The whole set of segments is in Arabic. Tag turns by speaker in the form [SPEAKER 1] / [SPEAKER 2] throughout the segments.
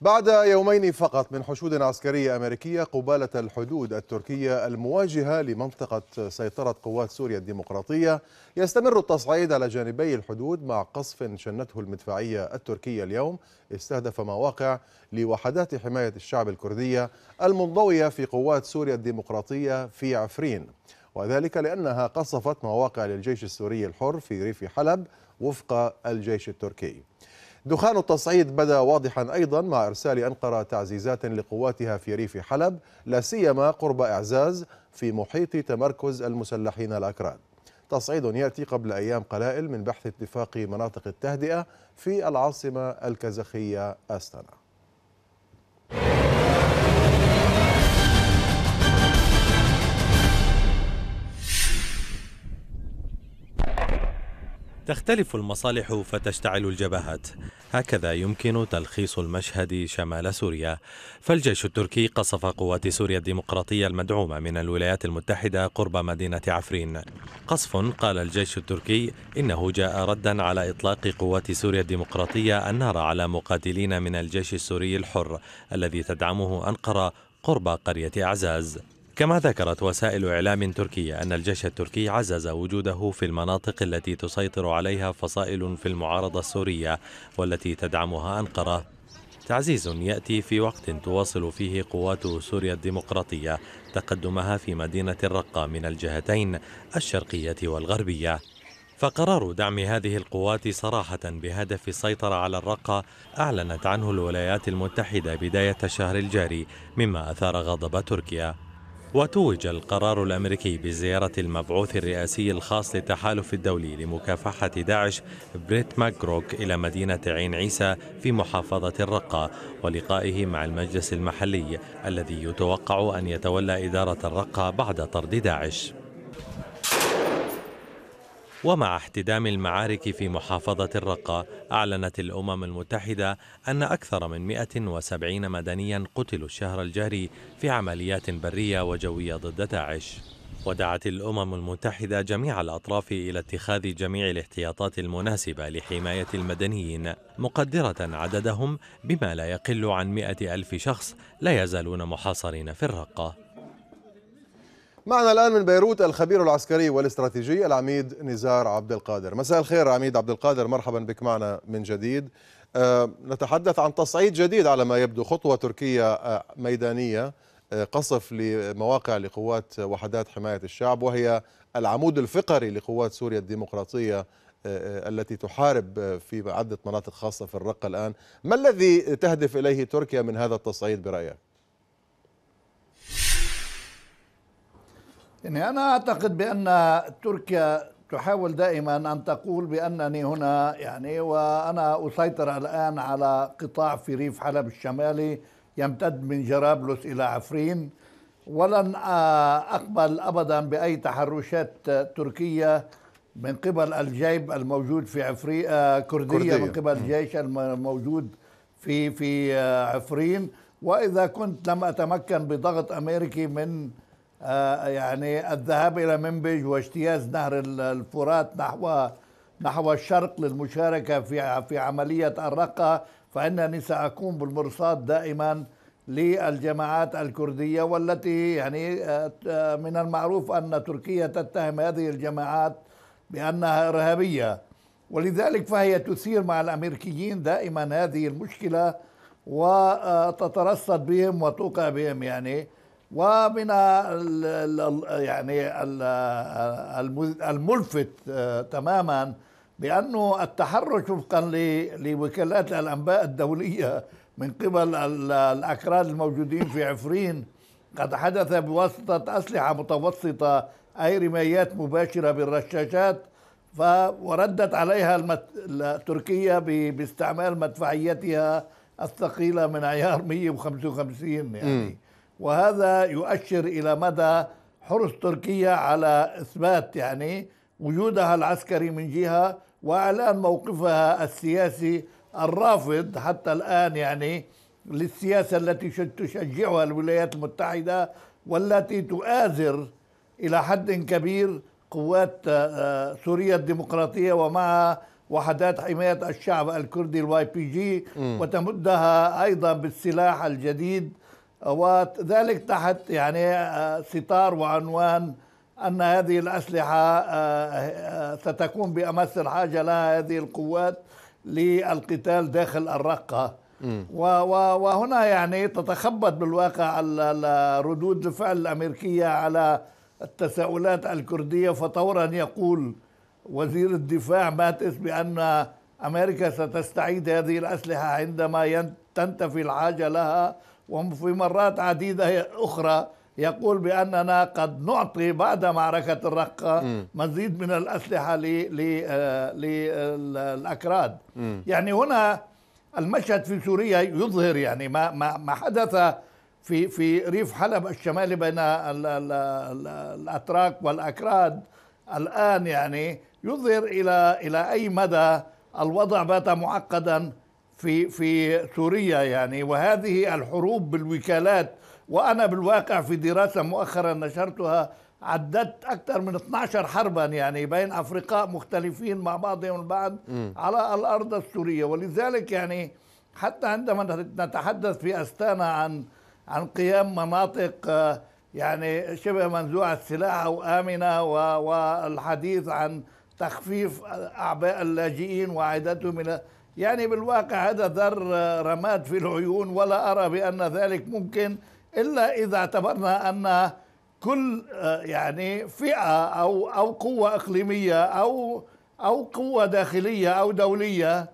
[SPEAKER 1] بعد يومين فقط من حشود عسكرية أمريكية قبالة الحدود التركية المواجهة لمنطقة سيطرة قوات سوريا الديمقراطية يستمر التصعيد على جانبي الحدود مع قصف شنته المدفعية التركية اليوم استهدف مواقع لوحدات حماية الشعب الكردية المنضوية في قوات سوريا الديمقراطية في عفرين وذلك لأنها قصفت مواقع للجيش السوري الحر في ريف حلب وفق الجيش التركي دخان التصعيد بدا واضحا أيضا مع إرسال أنقرة تعزيزات لقواتها في ريف حلب لا سيما قرب إعزاز في محيط تمركز المسلحين الأكراد تصعيد يأتي قبل أيام قلائل من بحث اتفاق مناطق التهدئة في العاصمة الكازاخية أستانا
[SPEAKER 2] تختلف المصالح فتشتعل الجبهات هكذا يمكن تلخيص المشهد شمال سوريا فالجيش التركي قصف قوات سوريا الديمقراطية المدعومة من الولايات المتحدة قرب مدينة عفرين قصف قال الجيش التركي إنه جاء ردا على إطلاق قوات سوريا الديمقراطية النار على مقاتلين من الجيش السوري الحر الذي تدعمه أنقرة قرب قرية أعزاز كما ذكرت وسائل إعلام تركية أن الجيش التركي عزز وجوده في المناطق التي تسيطر عليها فصائل في المعارضة السورية والتي تدعمها أنقرة تعزيز يأتي في وقت تواصل فيه قوات سوريا الديمقراطية تقدمها في مدينة الرقة من الجهتين الشرقية والغربية فقرار دعم هذه القوات صراحة بهدف السيطرة على الرقة أعلنت عنه الولايات المتحدة بداية الشهر الجاري مما أثار غضب تركيا وتوج القرار الأمريكي بزيارة المبعوث الرئاسي الخاص للتحالف الدولي لمكافحة داعش بريت ماكروك إلى مدينة عين عيسى في محافظة الرقة ولقائه مع المجلس المحلي الذي يتوقع أن يتولى إدارة الرقة بعد طرد داعش ومع احتدام المعارك في محافظة الرقة أعلنت الأمم المتحدة أن أكثر من 170 مدنيا قتلوا الشهر الجاري في عمليات برية وجوية ضد داعش ودعت الأمم المتحدة جميع الأطراف إلى اتخاذ جميع الاحتياطات المناسبة لحماية المدنيين مقدرة عددهم بما لا يقل عن مئة ألف شخص لا يزالون محاصرين في الرقة
[SPEAKER 1] معنا الآن من بيروت الخبير العسكري والاستراتيجي العميد نزار عبد القادر مساء الخير عميد عبد القادر مرحبا بك معنا من جديد آه، نتحدث عن تصعيد جديد على ما يبدو خطوة تركية آه، ميدانية آه، قصف لمواقع لقوات وحدات حماية الشعب وهي العمود الفقري لقوات سوريا الديمقراطية التي تحارب في عدة مناطق خاصة في الرقة الآن ما الذي تهدف إليه تركيا من هذا التصعيد برأيك؟
[SPEAKER 3] يعني أنا أعتقد بأن تركيا تحاول دائما أن تقول بأنني هنا يعني وأنا أسيطر الآن على قطاع في ريف حلب الشمالي يمتد من جرابلس إلى عفرين ولن أقبل أبدا بأي تحرشات تركية من قبل الجيب الموجود في عفرين آه، كردية, كردية من قبل الجيش الموجود في في آه، عفرين وإذا كنت لم أتمكن بضغط أمريكي من آه، يعني الذهاب إلى منبج واجتياز نهر الفرات نحو نحو الشرق للمشاركة في في عملية الرقة فإنني سأقوم بالمرصاد دائما للجماعات الكردية والتي يعني آه، آه، من المعروف أن تركيا تتهم هذه الجماعات بأنها إرهابية ولذلك فهي تثير مع الأمريكيين دائما هذه المشكلة وتترصد بهم وتوقع بهم يعني ومن يعني الملفت آه، تماما بانه التحرك وفقا لوكالات الانباء الدوليه من قبل الاكراد الموجودين في عفرين قد حدث بواسطه اسلحه متوسطه اي رمايات مباشره بالرشاشات فوردت عليها تركيا باستعمال مدفعيتها الثقيله من عيار 155 يعني م. وهذا يؤشر إلى مدى حرص تركيا على إثبات يعني وجودها العسكري من جهة وإعلان موقفها السياسي الرافض حتى الآن يعني للسياسة التي تشجعها الولايات المتحدة والتي تؤازر إلى حد كبير قوات آه، آه، سوريا الديمقراطية ومعها وحدات حماية الشعب الكردي الواي بي جي وتمدها أيضا بالسلاح الجديد وذلك تحت يعني آه، ستار وعنوان أن هذه الأسلحة آه، آه، ستكون بأمس الحاجة لها هذه القوات للقتال داخل الرقة وهنا يعني تتخبط بالواقع ردود الفعل الأمريكية على التساؤلات الكردية فطورا يقول وزير الدفاع ماتس بأن أمريكا ستستعيد هذه الأسلحة عندما تنتفي الحاجة لها وفي مرات عديدة أخرى يقول بأننا قد نعطي بعد معركة الرقة مزيد من الأسلحة للأكراد آه، يعني هنا المشهد في سوريا يظهر يعني ما ما ما حدث في في ريف حلب الشمالي بين الـ الـ الـ الاتراك والاكراد الان يعني يظهر الى الى اي مدى الوضع بات معقدا في في سوريا يعني وهذه الحروب بالوكالات وانا بالواقع في دراسه مؤخرا نشرتها عددت اكثر من 12 حربا يعني بين افرقاء مختلفين مع بعضهم البعض م. على الارض السوريه ولذلك يعني حتى عندما نتحدث في استانا عن عن قيام مناطق يعني شبه منزوعه السلاح او امنه والحديث عن تخفيف اعباء اللاجئين واعادتهم الى يعني بالواقع هذا ذر رماد في العيون ولا أرى بأن ذلك ممكن إلا إذا اعتبرنا أن كل يعني فئة أو أو قوة إقليمية أو أو قوة داخلية أو دولية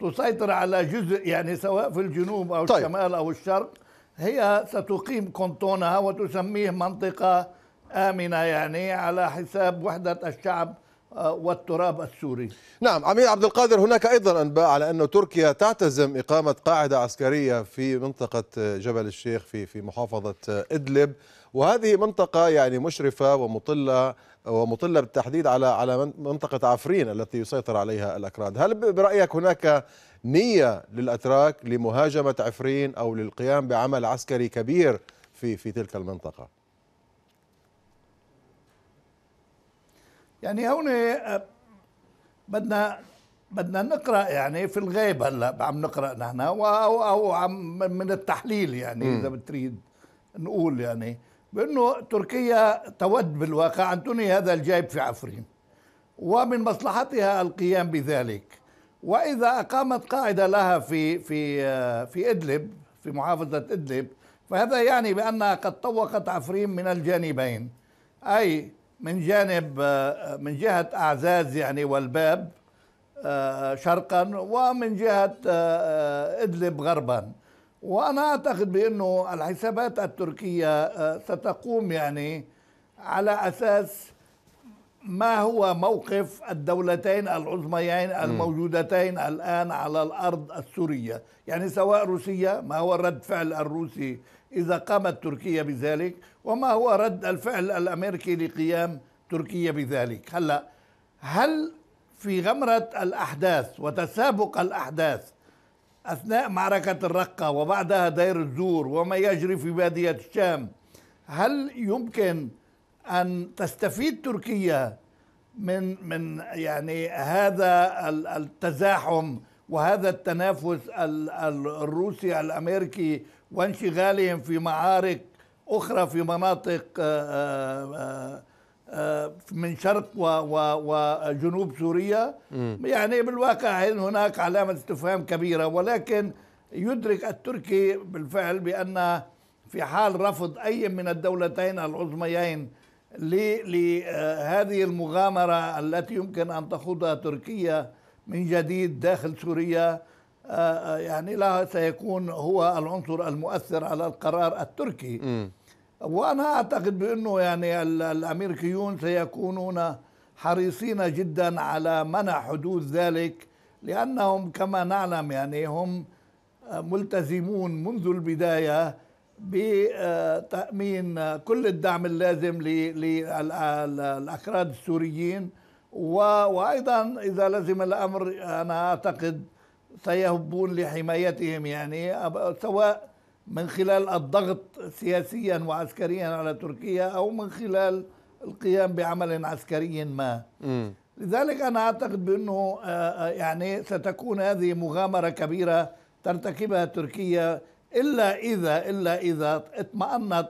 [SPEAKER 3] تسيطر على جزء يعني سواء في الجنوب أو طيب. الشمال أو الشرق هي ستقيم كونتونها وتسميه منطقة آمنة يعني على حساب وحدة الشعب آه، والتراب السوري
[SPEAKER 1] نعم عميد عبد القادر هناك أيضا أنباء على انه تركيا تعتزم إقامة قاعدة عسكرية في منطقة جبل الشيخ في في محافظة إدلب وهذه منطقة يعني مشرفة ومطلة ومطلة بالتحديد على على منطقة عفرين التي يسيطر عليها الأكراد هل برأيك هناك نية للأتراك لمهاجمة عفرين أو للقيام بعمل عسكري كبير في في تلك المنطقة؟
[SPEAKER 3] يعني هون آه، بدنا بدنا نقرا يعني في الغيب هلا عم نقرا نحن او او عم من التحليل يعني اذا بتريد نقول يعني بانه تركيا تود بالواقع ان تنهي هذا الجيب في عفرين ومن مصلحتها القيام بذلك واذا اقامت قاعده لها في في آه، في ادلب في محافظه ادلب فهذا يعني بانها قد طوقت عفرين من الجانبين اي من جانب آه، من جهة أعزاز يعني والباب آه، شرقا ومن جهة آه، إدلب غربا وأنا أعتقد بأنه الحسابات التركية ستقوم يعني على أساس ما هو موقف الدولتين العظميين الموجودتين الآن على الأرض السورية يعني سواء روسيا ما هو رد فعل الروسي إذا قامت تركيا بذلك وما هو رد الفعل الامريكي لقيام تركيا بذلك هلا هل في غمره الاحداث وتسابق الاحداث اثناء معركه الرقه وبعدها دير الزور وما يجري في باديه الشام هل يمكن ان تستفيد تركيا من من يعني هذا التزاحم وهذا التنافس الروسي الامريكي وانشغالهم في معارك أخرى في مناطق آه، آه، آه، من شرق وجنوب سوريا يعني بالواقع هناك علامة استفهام كبيرة ولكن يدرك التركي بالفعل بأن في حال رفض أي من الدولتين العظميين لهذه المغامرة التي يمكن أن تخوضها تركيا من جديد داخل سوريا آه، يعني لا سيكون هو العنصر المؤثر على القرار التركي م. وانا اعتقد بانه يعني الامريكيون سيكونون حريصين جدا على منع حدوث ذلك لانهم كما نعلم يعني هم ملتزمون منذ البدايه بتامين كل الدعم اللازم للاكراد السوريين وايضا اذا لزم الامر انا اعتقد سيهبون لحمايتهم يعني سواء من خلال الضغط سياسيا وعسكريا على تركيا او من خلال القيام بعمل عسكري ما م. لذلك انا اعتقد بانه آه، آه، يعني ستكون هذه مغامره كبيره ترتكبها تركيا الا اذا الا اذا اطمأنت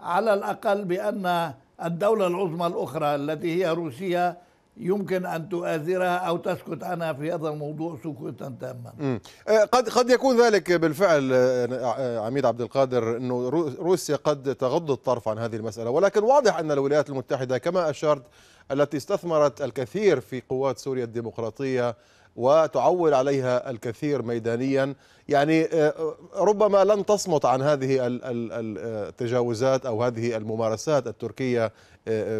[SPEAKER 3] على الاقل بان الدوله العظمى الاخرى التي هي روسيا يمكن ان تؤازرها او تسكت عنها في هذا الموضوع سكوتا تاما.
[SPEAKER 1] آه، قد قد يكون ذلك بالفعل آه، عميد عبد القادر انه روسيا قد تغض الطرف عن هذه المساله ولكن واضح ان الولايات المتحده كما اشرت التي استثمرت الكثير في قوات سوريا الديمقراطيه وتعول عليها الكثير ميدانيا يعني آه، آه، ربما لن تصمت عن هذه آه، التجاوزات أو هذه الممارسات التركية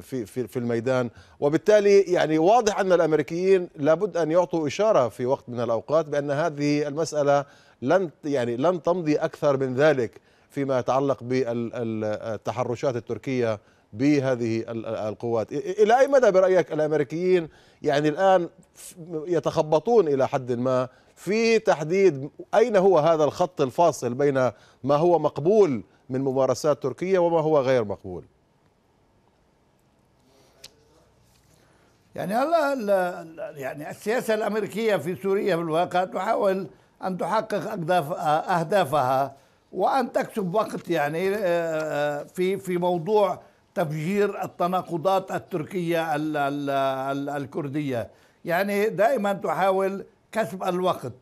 [SPEAKER 1] في في الميدان وبالتالي يعني واضح أن الأمريكيين لابد أن يعطوا إشارة في وقت من الأوقات بأن هذه المسألة لن يعني لن تمضي أكثر من ذلك فيما يتعلق بالتحرشات التركية بهذه القوات إلى أي مدى برأيك الأمريكيين يعني الآن يتخبطون إلى حد ما في تحديد أين هو هذا الخط الفاصل بين ما هو مقبول من ممارسات تركيا وما هو غير مقبول
[SPEAKER 3] يعني هلا يعني السياسه الامريكيه في سوريا في الواقع تحاول ان تحقق اهدافها وان تكسب وقت يعني آه، آه، في في موضوع تفجير التناقضات التركية الـ الـ الـ الكردية يعني دائما تحاول كسب الوقت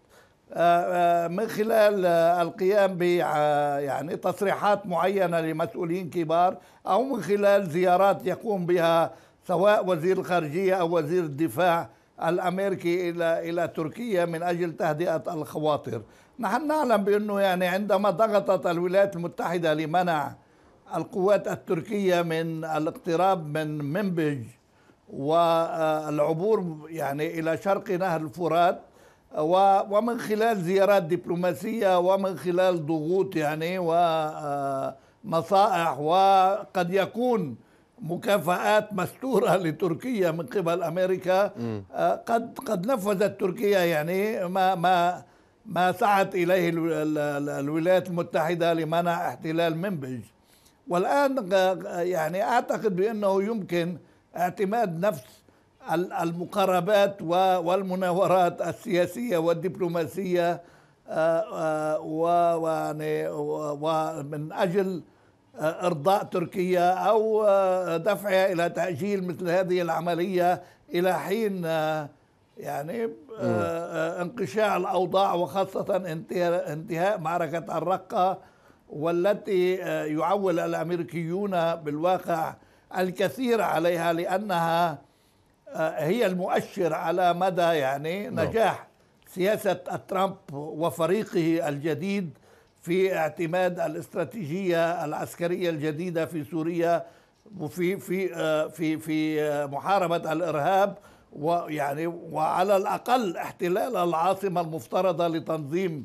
[SPEAKER 3] آه، آه، من خلال آه، القيام ب يعني تصريحات معينة لمسؤولين كبار أو من خلال زيارات يقوم بها سواء وزير الخارجية أو وزير الدفاع الأمريكي إلى إلى تركيا من أجل تهدئة الخواطر نحن نعلم بأنه يعني عندما ضغطت الولايات المتحدة لمنع القوات التركية من الاقتراب من منبج والعبور يعني إلى شرق نهر الفرات ومن خلال زيارات دبلوماسية ومن خلال ضغوط يعني ومصائح آه، وقد يكون مكافآت مستورة لتركيا من قبل أمريكا آه، قد قد نفذت تركيا يعني ما ما ما سعت إليه الولايات المتحدة لمنع احتلال منبج والآن يعني أعتقد بأنه يمكن اعتماد نفس المقاربات والمناورات السياسية والدبلوماسية آه، آه، ومن أجل آه، إرضاء تركيا أو دفعها إلى تأجيل مثل هذه العملية إلى حين يعني انقشاع الأوضاع وخاصة انتهاء معركة الرقة والتي آه، يعول الامريكيون بالواقع الكثير عليها لانها آه، هي المؤشر على مدى يعني نعم. نجاح سياسه ترامب وفريقه الجديد في اعتماد الاستراتيجيه العسكريه الجديده في سوريا وفي في آه، في في محاربه الارهاب ويعني وعلى الاقل احتلال العاصمه المفترضه لتنظيم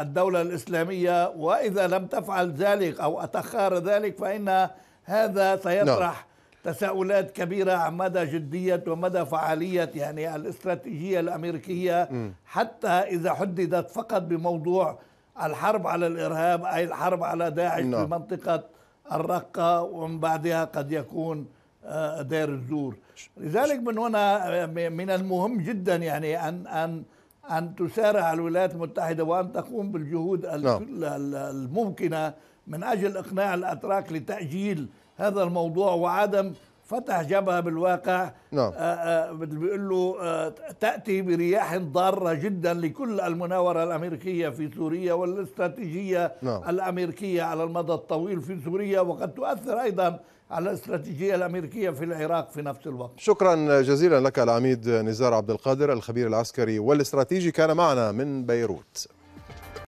[SPEAKER 3] الدولة الإسلامية وإذا لم تفعل ذلك أو أتخار ذلك فإن هذا سيطرح نعم. تساؤلات كبيرة عن مدى جدية ومدى فعالية يعني الاستراتيجية الأمريكية حتى إذا حددت فقط بموضوع الحرب على الإرهاب أي الحرب على داعش في نعم. منطقة الرقة ومن بعدها قد يكون آه، دير الزور لذلك من هنا آه، من المهم جدا يعني أن أن أن تسارع الولايات المتحدة وأن تقوم بالجهود نعم. الممكنة من أجل إقناع الأتراك لتأجيل هذا الموضوع وعدم فتح جبهه بالواقع نعم آآ آه، آه، بيقول له آه، تاتي برياح ضاره جدا لكل المناوره الامريكيه في سوريا والاستراتيجيه نعم. الامريكيه على المدى الطويل في سوريا وقد تؤثر ايضا على الاستراتيجيه الامريكيه في العراق في نفس الوقت.
[SPEAKER 1] شكرا جزيلا لك العميد نزار عبد القادر الخبير العسكري والاستراتيجي كان معنا من بيروت.